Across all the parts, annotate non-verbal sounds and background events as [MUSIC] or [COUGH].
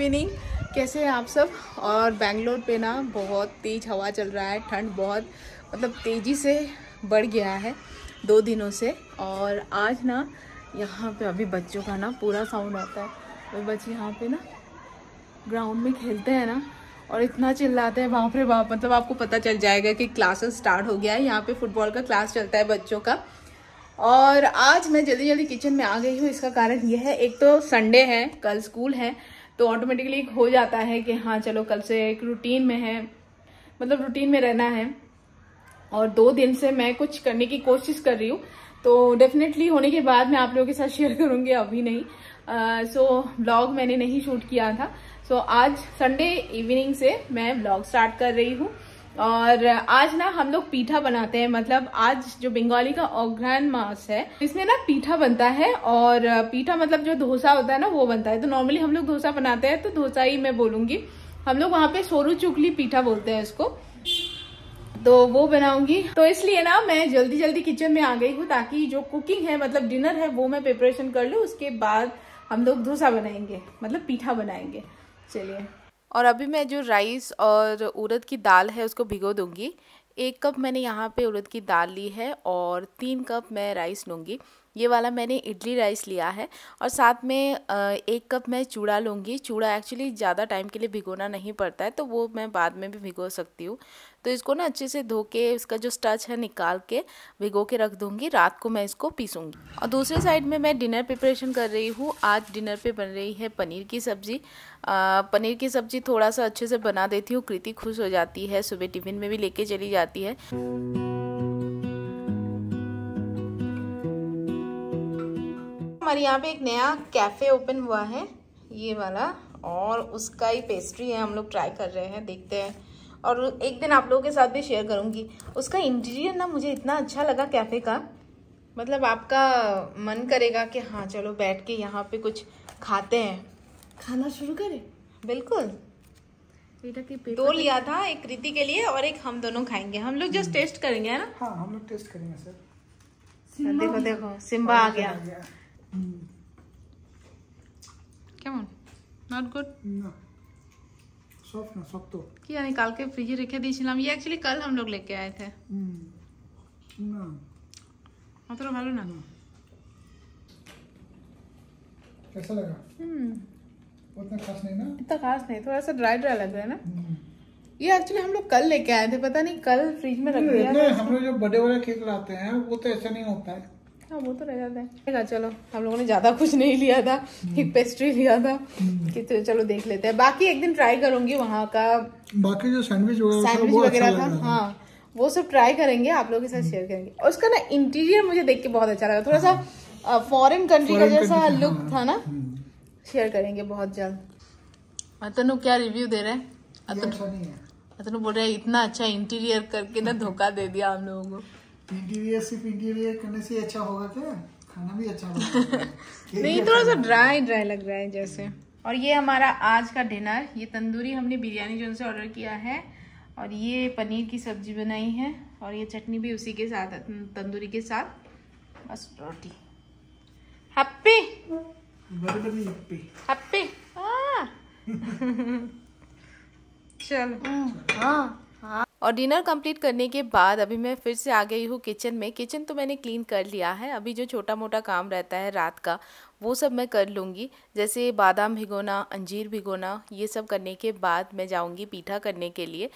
Evening कैसे हैं आप सब और बेंगलोर पे ना बहुत तेज़ हवा चल रहा है ठंड बहुत मतलब तेज़ी से बढ़ गया है दो दिनों से और आज ना यहाँ पे अभी बच्चों का ना पूरा साउंड आता है वो तो बच्चे यहाँ पे ना ग्राउंड में खेलते हैं ना और इतना चिल्लाते हैं वहाँ पर वहाँ मतलब आपको पता चल जाएगा कि क्लासेस स्टार्ट हो गया है यहाँ पर फुटबॉल का क्लास चलता है बच्चों का और आज मैं जल्दी जल्दी किचन में आ गई हूँ इसका कारण यह है एक तो संडे है कल स्कूल है तो ऑटोमेटिकली हो जाता है कि हाँ चलो कल से एक रूटीन में है मतलब रूटीन में रहना है और दो दिन से मैं कुछ करने की कोशिश कर रही हूँ तो डेफिनेटली होने के बाद मैं आप लोगों के साथ शेयर करूँगी अभी नहीं सो uh, ब्लॉग so, मैंने नहीं शूट किया था सो so, आज संडे इवनिंग से मैं ब्लॉग स्टार्ट कर रही हूँ और आज ना हम लोग पीठा बनाते हैं मतलब आज जो बंगाली का ऑग्रहण मास है इसमें ना पीठा बनता है और पीठा मतलब जो डोसा होता है ना वो बनता है तो नॉर्मली हम लोग डोसा बनाते हैं तो डोसा ही मैं बोलूंगी हम लोग वहाँ पे सोरू चुकली पीठा बोलते हैं इसको तो वो बनाऊंगी तो इसलिए ना मैं जल्दी जल्दी किचन में आ गई हूँ ताकि जो कुकिंग है मतलब डिनर है वो मैं प्रिपरेशन कर लूँ उसके बाद हम लोग डोसा बनाएंगे मतलब पीठा बनाएंगे चलिए और अभी मैं जो राइस और उड़द की दाल है उसको भिगो दूँगी एक कप मैंने यहाँ पे उड़द की दाल ली है और तीन कप मैं राइस लूँगी ये वाला मैंने इडली राइस लिया है और साथ में एक कप मैं चूड़ा लूँगी चूड़ा एक्चुअली ज़्यादा टाइम के लिए भिगोना नहीं पड़ता है तो वो मैं बाद में भी भिगो सकती हूँ तो इसको ना अच्छे से धो के इसका जो स्टच है निकाल के भिगो के रख दूँगी रात को मैं इसको पीसूँगी और दूसरे साइड में मैं डिनर प्रिपरेशन कर रही हूँ आज डिनर पर बन रही है पनीर की सब्ज़ी पनीर की सब्ज़ी थोड़ा सा अच्छे से बना देती हूँ कृति खुश हो जाती है सुबह टिफ़िन में भी लेके चली जाती है हमारे यहाँ पे एक नया कैफ़े ओपन हुआ है ये वाला और उसका ही पेस्ट्री है हम लोग ट्राई कर रहे हैं देखते हैं और एक दिन आप लोगों के साथ भी शेयर करूँगी उसका इंटीरियर ना मुझे इतना अच्छा लगा कैफ़े का मतलब आपका मन करेगा कि हाँ चलो बैठ के यहाँ पे कुछ खाते हैं खाना शुरू करें बिल्कुल दो लिया था एक कृति के लिए और एक हम दोनों खाएंगे हम लोग जस्ट हम्म। टेस्ट करेंगे है ना हाँ हम लोग टेस्ट करेंगे सर देखो देखो सिम्बा आ गया, आ गया। কেমন নট গুড না सॉफ्ट না सॉफ्ट তো কি আমি কালকে ফ্রিজে রেখে দিয়েছিলাম ই एक्चुअली কাল हम लोग लेके आए थे না অতটা ভালো না না कैसा लगा हम्म उतना खास नहीं ना इतना खास नहीं थोड़ा सा ड्राई ड्राई लग रहा है ना hmm. ये एक्चुअली हम लोग कल लेके आए थे पता नहीं कल फ्रिज में रख दिया हम लोग जो बड़े वाले केक लाते हैं वो तो ऐसा नहीं होता है हाँ वो तो रह जाता है चलो हम लोगों ने ज़्यादा कुछ नहीं लिया था एक पेस्ट्री हम्म। लिया था हम्म। कि तो चलो देख लेते हैं बाकी एक दिन ट्राई करूंगी वहाँ का बाकी जो सैंडविच सैंडविच अच्छा वगैरह था हाँ वो सब ट्राई करेंगे आप लोगों के साथ शेयर करेंगे उसका ना इंटीरियर मुझे देख के बहुत अच्छा लगा थोड़ा सा फॉरेन हाँ। कंट्री का जैसा लुक हाँ। था ना शेयर हम्म। करेंगे बहुत जल्द हाँ, अतनु क्या अच्छा रिव्यू दे रहे हैं अतनु बोल रहे हैं इतना अच्छा इंटीरियर करके ना धोखा दे दिया हम लोगों को इंटीरियर सिर्फ इंटीरियर करने से अच्छा होगा क्या खाना भी अच्छा होगा [LAUGHS] नहीं थोड़ा सा ड्राई ड्राई लग रहा है जैसे और ये हमारा आज का डिनर ये तंदूरी हमने बिरयानी जो उनसे ऑर्डर किया है और ये पनीर की सब्जी बनाई है और ये चटनी भी उसी के साथ तंदूरी के साथ बस रोटी हैप्पी हप्पी हाँ [LAUGHS] चलो हाँ और डिनर कंप्लीट करने के बाद अभी मैं फिर से आ गई हूँ किचन में किचन तो मैंने क्लीन कर लिया है अभी जो छोटा मोटा काम रहता है रात का वो सब मैं कर लूँगी जैसे बादाम भिगोना अंजीर भिगोना ये सब करने के बाद मैं जाऊँगी पीठा करने के लिए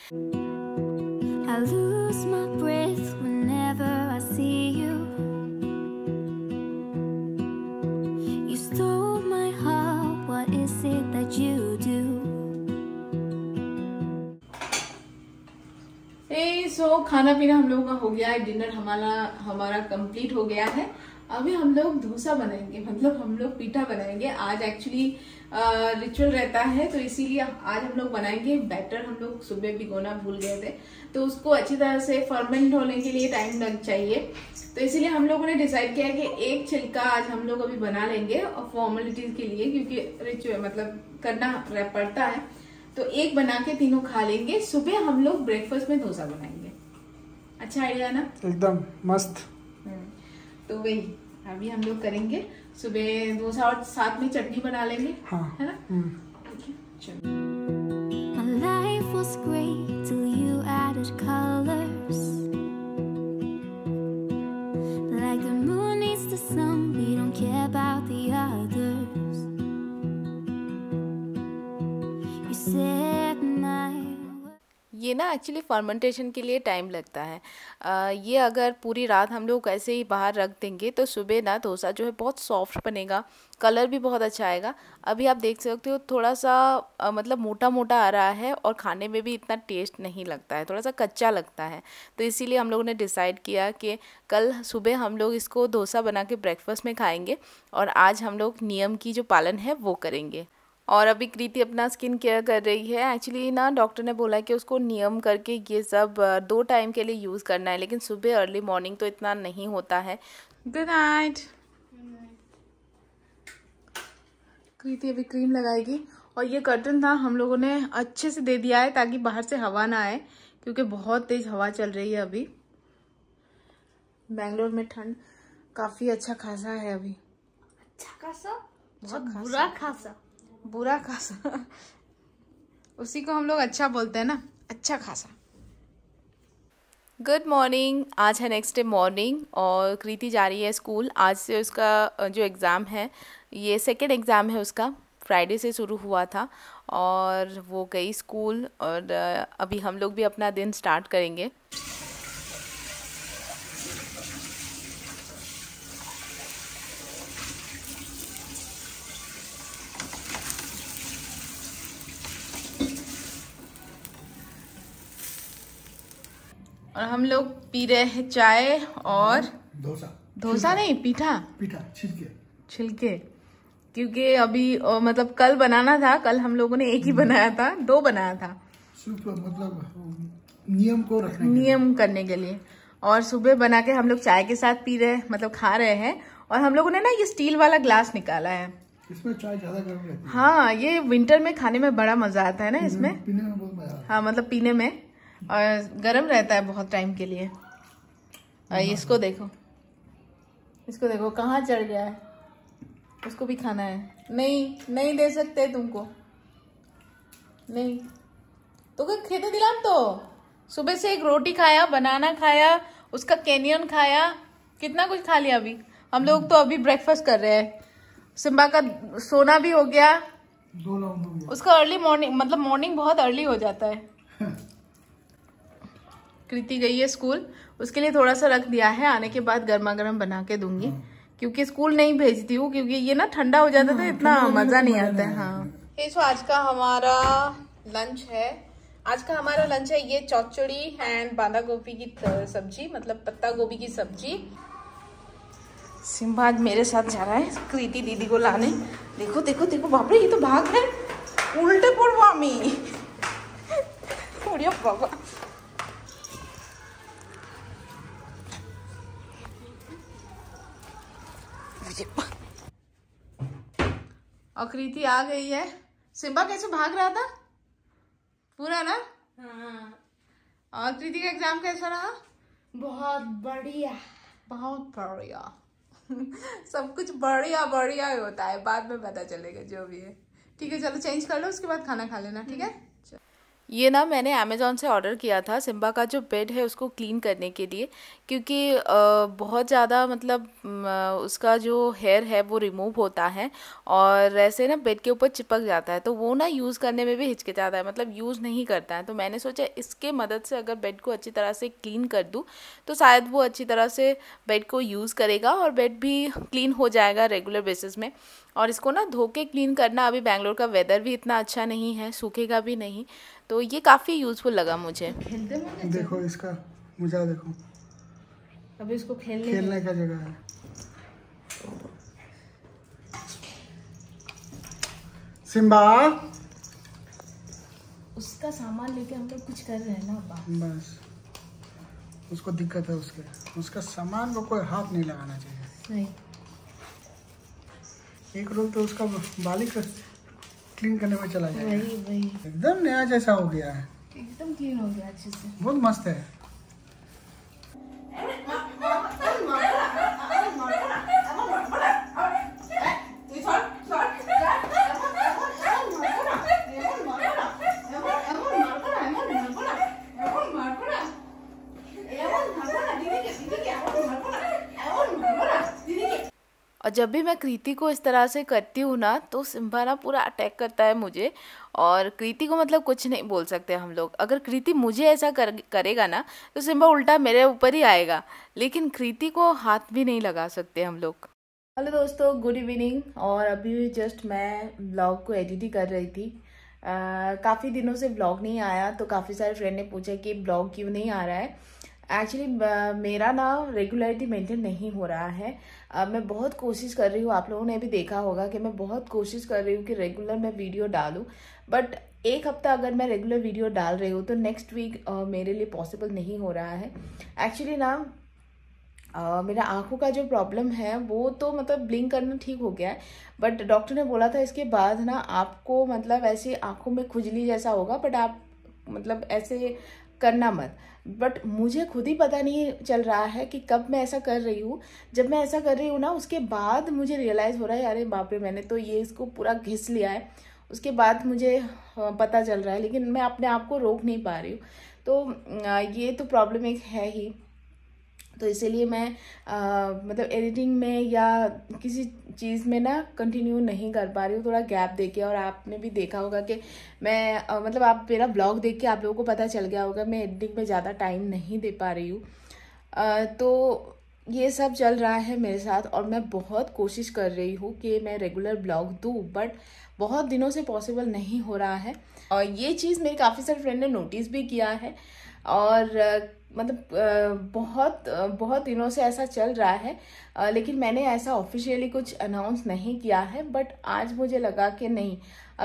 तो खाना पीना हम लोगों का हो गया है डिनर हमारा हमारा कंप्लीट हो गया है अभी हम लोग डोसा बनाएंगे मतलब हम लोग पीठा बनाएंगे आज एक्चुअली रिचुअल रहता है तो इसीलिए आज हम लोग बनाएंगे बैटर हम लोग सुबह भिगोना भूल गए थे तो उसको अच्छी तरह से फर्मेंट होने के लिए टाइम लग चाहिए तो इसीलिए हम लोगों ने डिसाइड किया कि एक छिलका आज हम लोग अभी बना लेंगे और फॉर्मेलिटीज के लिए क्योंकि रिचुअल मतलब करना पड़ता है तो एक बना के तीनों खा लेंगे सुबह हम लोग ब्रेकफास्ट में डोसा बनाएंगे अच्छा आइडिया है ना एकदम मस्त हम्म। तो वही अभी हम लोग करेंगे सुबह दो साथ में चटनी बना लेंगे हाँ, है ना हम्म। चलो ना एक्चुअली फर्मेंटेशन के लिए टाइम लगता है आ, ये अगर पूरी रात हम लोग ऐसे ही बाहर रख देंगे तो सुबह ना डोसा जो है बहुत सॉफ्ट बनेगा कलर भी बहुत अच्छा आएगा अभी आप देख सकते हो थोड़ा सा आ, मतलब मोटा मोटा आ रहा है और खाने में भी इतना टेस्ट नहीं लगता है थोड़ा सा कच्चा लगता है तो इसीलिए हम लोगों ने डिसाइड किया कि कल सुबह हम लोग इसको डोसा बना के ब्रेकफास्ट में खाएंगे और आज हम लोग नियम की जो पालन है वो करेंगे और अभी कृति अपना स्किन केयर कर रही है एक्चुअली ना डॉक्टर ने बोला कि उसको नियम करके ये सब दो टाइम के लिए यूज़ करना है लेकिन सुबह अर्ली मॉर्निंग तो इतना नहीं होता है गुड नाइट कृति अभी क्रीम लगाएगी और ये कर्टन था हम लोगों ने अच्छे से दे दिया है ताकि बाहर से हवा ना आए क्योंकि बहुत तेज़ हवा चल रही है अभी बैंगलोर में ठंड काफ़ी अच्छा खासा है अभी अच्छा खासा बहुत अच्छा बुरा खासा बुरा खासा उसी को हम लोग अच्छा बोलते हैं ना अच्छा खासा गुड मॉर्निंग आज है नेक्स्ट डे मॉर्निंग और कृति जा रही है स्कूल आज से उसका जो एग्ज़ाम है ये सेकेंड एग्ज़ाम है उसका फ्राइडे से शुरू हुआ था और वो गई स्कूल और अभी हम लोग भी अपना दिन स्टार्ट करेंगे और हम लोग पी रहे हैं चाय और डोसा डोसा नहीं पीठा पीठा छिलके छिलके क्योंकि अभी ओ, मतलब कल बनाना था कल हम लोगों ने एक ही बनाया था दो बनाया था मतलब नियम को रखने नियम करने के लिए और सुबह बना के हम लोग चाय के साथ पी रहे मतलब खा रहे हैं और हम लोगों ने ना ये स्टील वाला ग्लास निकाला है इसमें चाय ज्यादा गर्म रहती है हाँ ये विंटर में खाने में बड़ा मजा आता है ना इसमें पीने में बहुत मजा हाँ मतलब पीने में और गर्म रहता है बहुत टाइम के लिए और इसको देखो इसको देखो कहाँ चढ़ गया है उसको भी खाना है नहीं नहीं दे सकते तुमको नहीं तो क्या खेते दिलाम तो सुबह से एक रोटी खाया बनाना खाया उसका कैनियन खाया कितना कुछ खा लिया अभी हम लोग तो अभी ब्रेकफास्ट कर रहे हैं सिम्बा का सोना भी हो गया दो उसका अर्ली मॉर्निंग मतलब मॉर्निंग बहुत अर्ली हो जाता है [LAUGHS] कृति गई है स्कूल उसके लिए थोड़ा सा रख दिया है आने के बाद गर्मा गर्म बना के दूंगी हाँ। क्योंकि स्कूल नहीं भेजती हूँ क्योंकि ये ना ठंडा हो जाता था तो हाँ, इतना मजा नहीं आता है हाँ आज का हमारा लंच है आज का हमारा लंच है ये चौचड़ी एंड बांधा गोभी की सब्जी मतलब पत्ता गोभी की सब्जी सिम्बा आज मेरे साथ जा रहा है कृति दीदी को लाने देखो देखो देखो बापरे ये तो भाग है उल्टे मी [LAUGHS] बाबा और कृति आ गई है सिम्बा कैसे भाग रहा था पूरा ना हाँ। और कृति का एग्जाम कैसा रहा बहुत बढ़िया बहुत बढ़िया [LAUGHS] सब कुछ बढ़िया बढ़िया ही होता है बाद में पता चलेगा जो भी है ठीक है चलो चेंज कर लो उसके बाद खाना खा लेना ठीक है हम्म। ये ना मैंने अमेज़ोन से ऑर्डर किया था सिम्बा का जो बेड है उसको क्लीन करने के लिए क्योंकि बहुत ज़्यादा मतलब उसका जो हेयर है वो रिमूव होता है और ऐसे ना बेड के ऊपर चिपक जाता है तो वो ना यूज़ करने में भी हिचकिचाता है मतलब यूज़ नहीं करता है तो मैंने सोचा इसके मदद से अगर बेड को अच्छी तरह से क्लीन कर दूँ तो शायद वो अच्छी तरह से बेड को यूज़ करेगा और बेड भी क्लीन हो जाएगा रेगुलर बेसिस में और इसको ना धो के क्लीन करना अभी बैंगलोर का वेदर भी इतना अच्छा नहीं है सूखेगा भी नहीं तो ये काफ़ी यूज़फुल लगा मुझे देखो इसका मुझे देखो अभी इसको खेलने खेलने का जगह है सिम्बा उसका सामान लेके हम लोग तो कुछ कर रहे हैं ना बस उसको दिक्कत है उसके उसका सामान को कोई हाथ नहीं लगाना चाहिए नहीं। एक रोल तो उसका बालिक क्लीन करने में चला जाएगा एकदम नया जैसा हो गया है एकदम क्लीन हो गया अच्छे से बहुत मस्त है जब भी मैं कृति को इस तरह से करती हूँ ना तो सिम्बा ना पूरा अटैक करता है मुझे और कृति को मतलब कुछ नहीं बोल सकते हम लोग अगर कृति मुझे ऐसा कर करेगा ना तो सिम्बा उल्टा मेरे ऊपर ही आएगा लेकिन कृति को हाथ भी नहीं लगा सकते हम लोग हेलो दोस्तों गुड इवनिंग और अभी जस्ट मैं ब्लॉग को एडिट ही कर रही थी काफ़ी दिनों से ब्लॉग नहीं आया तो काफ़ी सारे फ्रेंड ने पूछा कि ब्लॉग क्यों नहीं आ रहा है एक्चुअली uh, मेरा ना रेगुलरिटी मेंटेन नहीं हो रहा है uh, मैं बहुत कोशिश कर रही हूँ आप लोगों ने भी देखा होगा कि मैं बहुत कोशिश कर रही हूँ कि रेगुलर मैं वीडियो डालूँ बट एक हफ्ता अगर मैं रेगुलर वीडियो डाल रही हूँ तो नेक्स्ट वीक uh, मेरे लिए पॉसिबल नहीं हो रहा है एक्चुअली ना Uh, मेरा आंखों का जो प्रॉब्लम है वो तो मतलब ब्लिंक करना ठीक हो गया है बट डॉक्टर ने बोला था इसके बाद ना आपको मतलब ऐसे आंखों में खुजली जैसा होगा बट आप मतलब ऐसे करना मत बट मुझे खुद ही पता नहीं चल रहा है कि कब मैं ऐसा कर रही हूँ जब मैं ऐसा कर रही हूँ ना उसके बाद मुझे रियलाइज़ हो रहा है अरे बाप रे मैंने तो ये इसको पूरा घिस लिया है उसके बाद मुझे हाँ, पता चल रहा है लेकिन मैं अपने आप को रोक नहीं पा रही हूँ तो ये तो प्रॉब्लम एक है ही तो इसीलिए मैं आ, मतलब एडिटिंग में या किसी चीज़ में ना कंटिन्यू नहीं कर पा रही हूँ थोड़ा गैप दे के और आपने भी देखा होगा कि मैं आ, मतलब आप मेरा ब्लॉग देख के आप लोगों को पता चल गया होगा मैं एडिटिंग में ज़्यादा टाइम नहीं दे पा रही हूँ तो ये सब चल रहा है मेरे साथ और मैं बहुत कोशिश कर रही हूँ कि मैं रेगुलर ब्लॉग दूँ बट बहुत दिनों से पॉसिबल नहीं हो रहा है और ये चीज़ मेरे काफ़ी सारे फ्रेंड ने नोटिस भी किया है और मतलब बहुत बहुत दिनों से ऐसा चल रहा है लेकिन मैंने ऐसा ऑफिशियली कुछ अनाउंस नहीं किया है बट आज मुझे लगा कि नहीं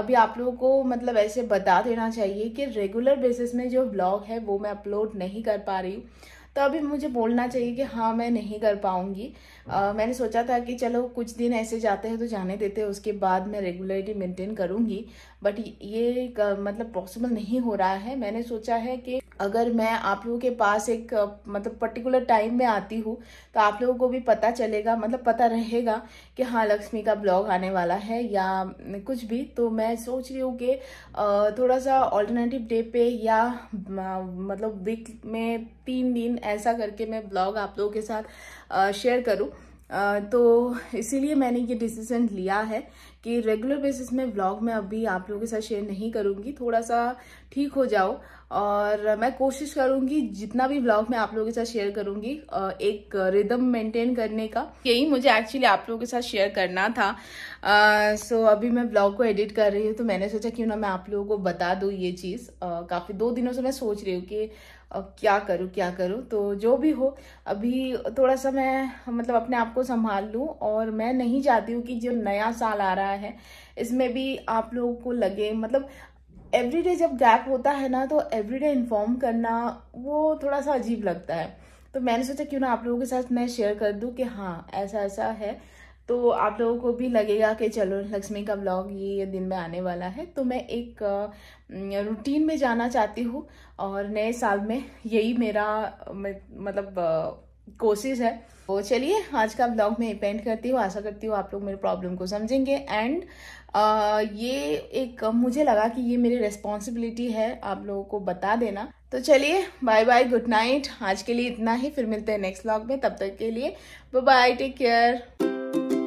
अभी आप लोगों को मतलब ऐसे बता देना चाहिए कि रेगुलर बेसिस में जो ब्लॉग है वो मैं अपलोड नहीं कर पा रही हूँ तो अभी मुझे बोलना चाहिए कि हाँ मैं नहीं कर पाऊँगी आ, मैंने सोचा था कि चलो कुछ दिन ऐसे जाते हैं तो जाने देते हैं उसके बाद मैं रेगुलरिटी मेंटेन करूँगी बट ये मतलब पॉसिबल नहीं हो रहा है मैंने सोचा है कि अगर मैं आप लोगों के पास एक मतलब पर्टिकुलर टाइम में आती हूँ तो आप लोगों को भी पता चलेगा मतलब पता रहेगा कि हाँ लक्ष्मी का ब्लॉग आने वाला है या कुछ भी तो मैं सोच रही हूँ कि थोड़ा सा ऑल्टरनेटिव डे पे या मतलब वीक में तीन दिन ऐसा करके मैं ब्लॉग आप लोगों के साथ शेयर करूँ तो इसीलिए मैंने ये डिसीजन लिया है कि रेगुलर बेसिस में व्लॉग मैं अभी आप लोगों के साथ शेयर नहीं करूँगी थोड़ा सा ठीक हो जाओ और मैं कोशिश करूँगी जितना भी व्लॉग मैं आप लोगों के साथ शेयर करूंगी एक रिदम मेंटेन करने का यही मुझे एक्चुअली आप लोगों के साथ शेयर करना था सो uh, so अभी मैं ब्लॉग को एडिट कर रही हूँ तो मैंने सोचा क्यों ना मैं आप लोगों को बता दूँ ये चीज़ uh, काफ़ी दो दिनों से मैं सोच रही हूँ कि अब क्या करूँ क्या करूँ तो जो भी हो अभी थोड़ा सा मैं मतलब अपने आप को संभाल लूँ और मैं नहीं चाहती हूँ कि जो नया साल आ रहा है इसमें भी आप लोगों को लगे मतलब एवरीडे जब गैप होता है ना तो एवरीडे इन्फॉर्म करना वो थोड़ा सा अजीब लगता है तो मैंने सोचा क्यों ना आप लोगों के साथ मैं शेयर कर दूँ कि हाँ ऐसा ऐसा है तो आप लोगों को भी लगेगा कि चलो लक्ष्मी का ब्लॉग ये दिन में आने वाला है तो मैं एक रूटीन में जाना चाहती हूँ और नए साल में यही मेरा मतलब कोशिश है तो चलिए आज का ब्लॉग मैं पेंट करती हूँ आशा करती हूँ आप लोग मेरे प्रॉब्लम को समझेंगे एंड ये एक मुझे लगा कि ये मेरी रिस्पॉन्सिबिलिटी है आप लोगों को बता देना तो चलिए बाय बाय गुड नाइट आज के लिए इतना ही फिर मिलते हैं नेक्स्ट ब्लॉग में तब तक के लिए bye take care Thank you